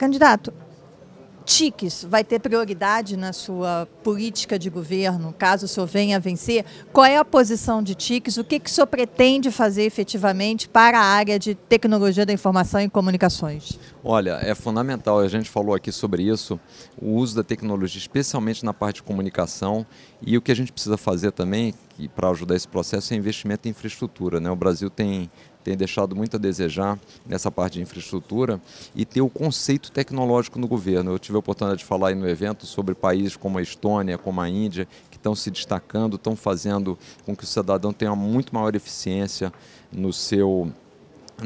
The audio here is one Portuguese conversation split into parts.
Candidato, TICs vai ter prioridade na sua política de governo, caso o senhor venha a vencer? Qual é a posição de TICs? O que, que o senhor pretende fazer efetivamente para a área de tecnologia da informação e comunicações? Olha, é fundamental, a gente falou aqui sobre isso, o uso da tecnologia, especialmente na parte de comunicação, e o que a gente precisa fazer também, que para ajudar esse processo é investimento em infraestrutura. Né? O Brasil tem, tem deixado muito a desejar nessa parte de infraestrutura e ter o conceito tecnológico no governo. Eu tive a oportunidade de falar aí no evento sobre países como a Estônia, como a Índia, que estão se destacando, estão fazendo com que o cidadão tenha muito maior eficiência no seu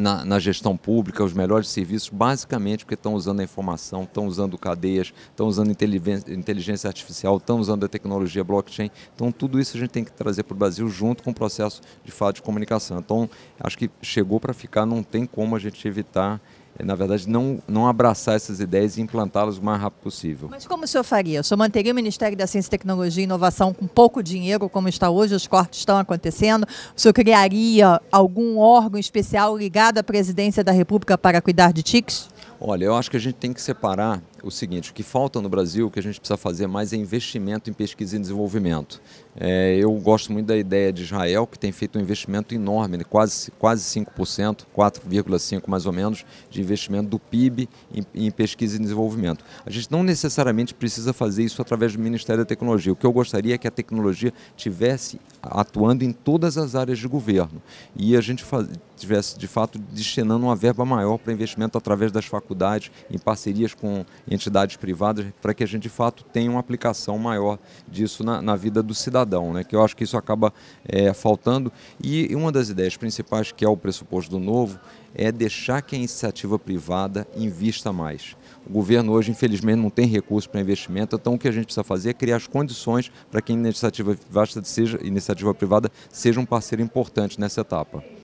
na, na, gestão pública, os melhores serviços, basicamente porque estão usando a informação, estão usando cadeias, estão usando inteligência artificial, estão usando a tecnologia blockchain. Então, tudo isso a gente tem que trazer para o Brasil junto com o processo de fato de comunicação. Então, acho que chegou para ficar, não tem como a gente evitar é, na verdade, não, não abraçar essas ideias e implantá-las o mais rápido possível. Mas como o senhor faria? O senhor manteria o Ministério da Ciência, Tecnologia e Inovação com pouco dinheiro, como está hoje, os cortes estão acontecendo? O senhor criaria algum órgão especial ligado à presidência da República para cuidar de TICs? Olha, eu acho que a gente tem que separar o seguinte: o que falta no Brasil, o que a gente precisa fazer mais é investimento em pesquisa e desenvolvimento. É, eu gosto muito da ideia de Israel, que tem feito um investimento enorme, né, quase, quase 5%, 4,5% mais ou menos, de investimento do PIB em, em, pesquisa e desenvolvimento. A gente não necessariamente precisa fazer isso através do Ministério da Tecnologia. O que eu gostaria é que a tecnologia tivesse atuando em todas as áreas de governo e a gente faz, tivesse, de fato, destinando uma verba maior para investimento através das faculdades, em parcerias com entidades privadas, para que a gente de fato tenha uma aplicação maior disso na, na vida do cidadão, né? que eu acho que isso acaba é, faltando. E uma das ideias principais, que é o pressuposto do novo, é deixar que a iniciativa privada invista mais. O governo hoje, infelizmente, não tem recurso para investimento, então o que a gente precisa fazer é criar as condições para que a iniciativa seja, iniciativa privada seja um parceiro importante nessa etapa.